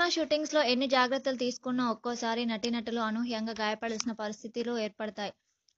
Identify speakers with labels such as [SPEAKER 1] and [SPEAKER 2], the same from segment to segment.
[SPEAKER 1] cinema లో ఎన్ని జాగ్రత్తలు తీసుకున్నా ఒక్కోసారి నటీనటులు అనూహ్యంగా గాయపడాల్సిన పరిస్థితులు ఏర్పడతాయి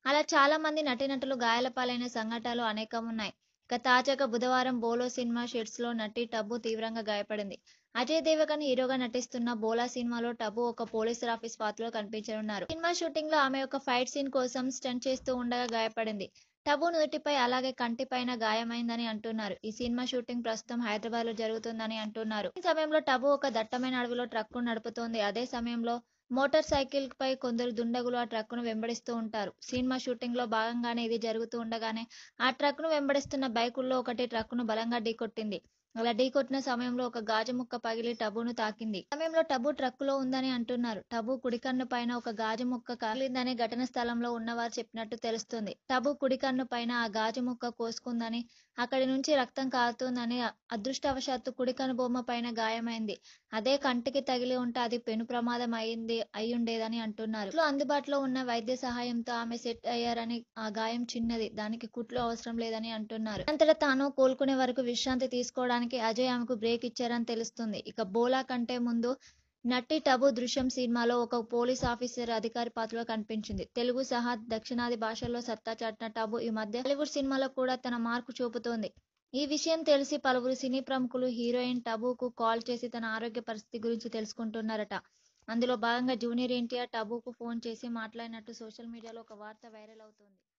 [SPEAKER 1] అలా చాలా మంది నటీనటులు గాయాల పాలైన సంఘటనలు అనేకం ఉన్నాయి ఇక తాజాగా బుధవారం బోలో సినిమా లో నటి టబు తీవ్రంగా గాయపడింది అజయ్ దేవగన్ హీరోగా నటిస్తున్న బోలా సినిమాలో టబు ఒక పోలీసు ఆఫీస్ పాత్రలో కనిపించనున్నారు సినిమా షూటింగ్ లో ఆమె ఒక ఫైట్ సీన్ కోసం స్టంట్ చేస్తూ ఉండగా గాయపడింది టబు నుదుటిపై అలాగే కంటిపైన గాయమైందని అంటున్నారు ఈ సినిమా షూటింగ్ ప్రస్తుతం హైదరాబాద్ లో జరుగుతుందని అంటున్నారు ఈ సమయంలో టబు ఒక దట్టమైన అడవిలో ట్రక్కు నడుపుతోంది అదే సమయంలో మోటార్ సైకిల్ పై కొందరు దుండగులు ఆ ను వెంబడిస్తూ ఉంటారు సినిమా షూటింగ్ లో భాగంగానే ఇది జరుగుతూ ఉండగానే ఆ ను వెంబడిస్తున్న బైకుల్లో ఒకటి ను బలంగా ఢీకొట్టింది అలా ఢీ కొట్టిన సమయంలో ఒక గాజు ముక్క పగిలి టబును తాకింది సమయంలో టబు లో ఉందని అంటున్నారు టబు కుడికన్ను పైన ఒక గాజు ముక్క కాలిందని ఘటన స్థలంలో ఉన్నవారు చెప్పినట్టు తెలుస్తుంది టబు కుడికన్ను పైన ఆ గాజు ముక్క కోసుకుందని అక్కడి నుంచి రక్తం కారుతుందని అదృష్టవశాత్తు కుడికన్ను బొమ్మ పైన గాయమైంది అదే కంటికి తగిలి ఉంటే అది పెను ప్రమాదం అయింది అయ్యుండేదని అంటున్నారు అందుబాటులో ఉన్న వైద్య సహాయంతో ఆమె సెట్ అయ్యారని ఆ గాయం చిన్నది దానికి కుట్లు అవసరం లేదని అంటున్నారు అంతటా తాను కోలుకునే వరకు విశ్రాంతి తీసుకోవడానికి చిత్రానికి అజయ్ ఆమెకు బ్రేక్ ఇచ్చారని తెలుస్తుంది ఇక బోలా కంటే ముందు నట్టి టబు దృశ్యం సినిమాలో ఒక పోలీస్ ఆఫీసర్ అధికారి పాత్రలో కనిపించింది తెలుగు సహా దక్షిణాది భాషల్లో సత్తా చాటిన టబు ఈ మధ్య టాలీవుడ్ సినిమాలో కూడా తన మార్కు చూపుతోంది ఈ విషయం తెలిసి పలువురు సినీ ప్రముఖులు హీరోయిన్ టబుకు కాల్ చేసి తన ఆరోగ్య పరిస్థితి గురించి తెలుసుకుంటున్నారట అందులో భాగంగా జూనియర్ ఎన్టీఆర్ టబుకు ఫోన్ చేసి మాట్లాడినట్టు సోషల్ మీడియాలో ఒక వార్త వైరల్ అవుతోంది